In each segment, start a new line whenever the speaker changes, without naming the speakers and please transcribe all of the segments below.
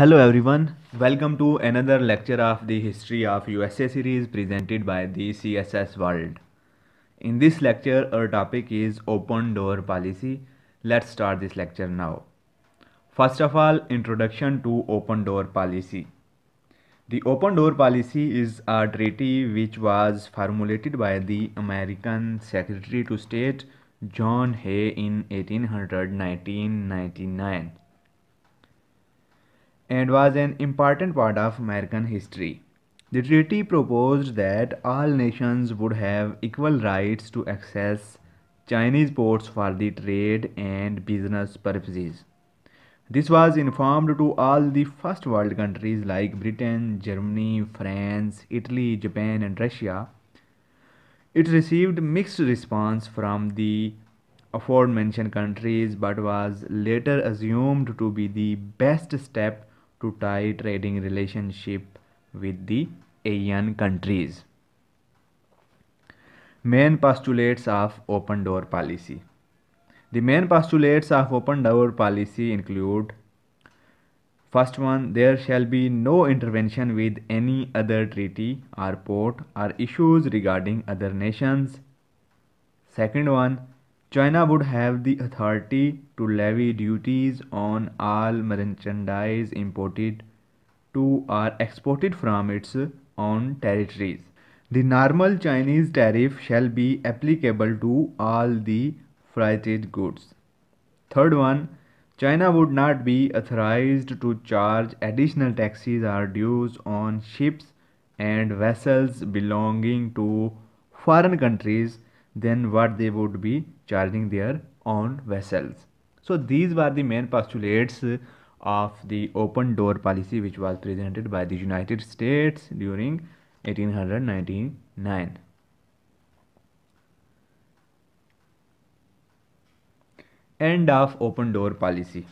Hello everyone, welcome to another lecture of the History of USA series presented by the CSS World. In this lecture, our topic is Open Door Policy. Let's start this lecture now. First of all, introduction to Open Door Policy. The Open Door Policy is a treaty which was formulated by the American Secretary to State John Hay in 1899 and was an important part of American history. The treaty proposed that all nations would have equal rights to access Chinese ports for the trade and business purposes. This was informed to all the first world countries like Britain, Germany, France, Italy, Japan and Russia. It received mixed response from the aforementioned countries but was later assumed to be the best step to tie trading relationship with the ASEAN countries. Main postulates of open door policy. The main postulates of open door policy include First one, there shall be no intervention with any other treaty or port or issues regarding other nations. Second one, China would have the authority to levy duties on all merchandise imported to or exported from its own territories. The normal Chinese tariff shall be applicable to all the freighted goods. Third one, China would not be authorized to charge additional taxes or dues on ships and vessels belonging to foreign countries than what they would be charging their own vessels. So these were the main postulates of the open door policy which was presented by the United States during 1899. End of open door policy.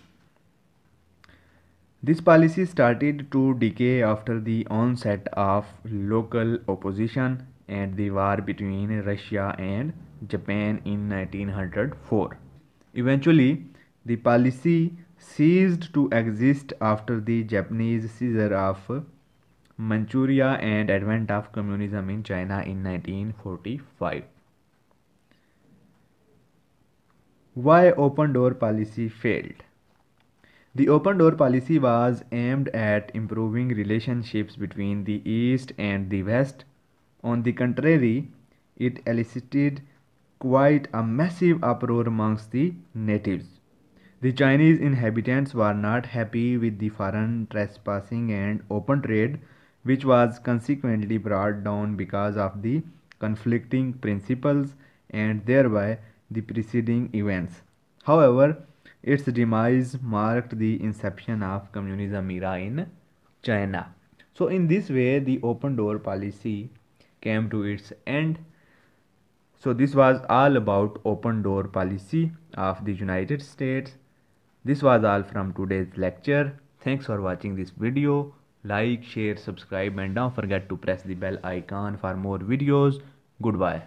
This policy started to decay after the onset of local opposition and the war between Russia and Japan in 1904. Eventually, the policy ceased to exist after the Japanese seizure of Manchuria and advent of communism in China in 1945. Why open door policy failed? The open door policy was aimed at improving relationships between the East and the West. On the contrary, it elicited quite a massive uproar amongst the natives. The Chinese inhabitants were not happy with the foreign trespassing and open trade, which was consequently brought down because of the conflicting principles and thereby the preceding events. However, its demise marked the inception of communism era in China. So, in this way, the open door policy came to its end so this was all about open door policy of the United States. This was all from today's lecture. Thanks for watching this video. Like, share, subscribe and don't forget to press the bell icon for more videos. Goodbye.